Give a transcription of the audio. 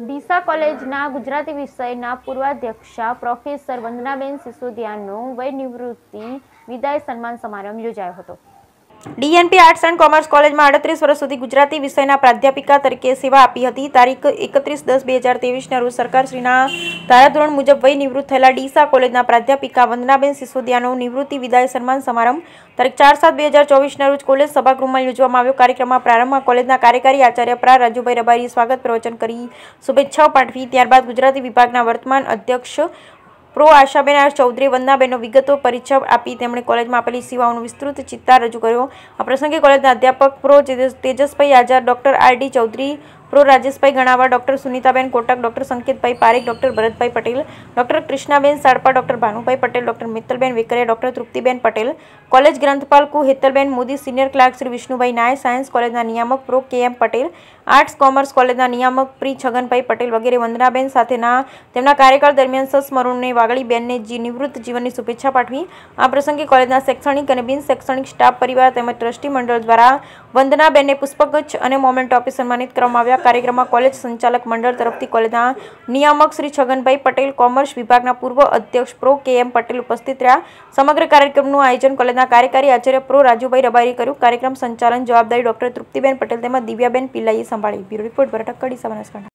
ડીસા કોલેજના ગુજરાતી વિષયના પૂર્વાધ્યક્ષા પ્રોફેસર વંદનાબેન સિસોદિયાનો વયનિવૃત્તિ વિદાય સન્માન સમારંભ યોજાયો હતો ડીએનપી આર્ટ્સ એન્ડ કોમર્સ કોલેજમાં અડત્રીસ વર્ષ સુધી ગુજરાતી વિષયના પ્રાધ્યાપિકા તરીકે સેવા આપી હતી તારીખ એકત્રીસ દસ બે હજાર તેવીસના રોજ સરકારશ્રીના ધારાધોરણ મુજબ વય નિવૃત્ત થયેલા ડીસા કોલેજના પ્રાધ્યાપિકા વંદનાબેન સિસોદિયાનો નિવૃત્તિ વિદાય સન્માન સમારંભ તારીખ ચાર સાત બે હજાર ચોવીસના રોજ કોલેજ સભાગૃહમાં યોજવામાં આવ્યો કાર્યક્રમમાં પ્રારંભમાં કોલેજના કાર્યકારી આચાર્ય પ્રા રાજુભાઈ રબારીએ સ્વાગત પ્રવચન કરી શુભેચ્છાઓ પાઠવી ત્યારબાદ ગુજરાતી વિભાગના વર્તમાન અધ્યક્ષ પ્રો આશાબેન આર ચૌધરી વંદનાબેનનો વિગતો પરિચય આપી તેમણે કોલેજમાં આપેલી સેવાઓનો વિસ્તૃત ચિત્તાર રજૂ કર્યો આ પ્રસંગે કોલેજના અધ્યાપક Prof Tejasbhai Azad doctor R D Chaudhary Prof Rajeshbhai Ganava doctor Sunitaben Kotak doctor Sanketbhai Parekh doctor Bharatbhai Patel doctor Krishnaben Sadpa doctor Bhanubhai Patel doctor Mittalben Vikre doctor Truptiben Patel college ગ્રંથપાલ કુ Hetalben Modi senior clerk Shri Vishnubhai Nai science કોલેજના નિયામક પ્રો કે એમ પટેલ આર્ટ્સ કોમર્સ કોલેજના નિયામક પ્રી છગનભાઈ પટેલ વગેરે વંદનાબેન સાથેના તેમના કાર્યકાળ દરમિયાન સસ્મરણને વાગળીબેનને જી નિવૃત્ત જીવનની શુભેચ્છા પાઠવી આ પ્રસંગે કોલેજના શૈક્ષણિક અને બિન શૈક્ષણિક સ્ટાફ પરિવાર તેમજ ટ્રસ્ટી મંડળ દ્વારા વંદનાબેનને પુષ્પગુચ્છ અને મોમેન્ટ આપી સન્માનિત કરવામાં આવ્યા આ કાર્યક્રમમાં કોલેજ સંચાલક મંડળ તરફથી કોલેજના નિયામક શ્રી છગનભાઈ પટેલ કોમર્સ વિભાગના પૂર્વ અધ્યક્ષ પ્રો કે એમ પટેલ ઉપસ્થિત રહ્યા સમગ્ર કાર્યક્રમનું આયોજન કોલેજના કાર્યકારી આચાર્ય પ્રો રાજુભાઈ રબારી કર્યું કાર્યક્રમ સંચાલન જવાબદારી ડોક્ટર તૃપ્તિબેન પટેલ તેમજ દિવ્યાબેન પિલાઈએ સંભાળી બ્યુરો રિપોર્ટ ભરટક કડી સવાના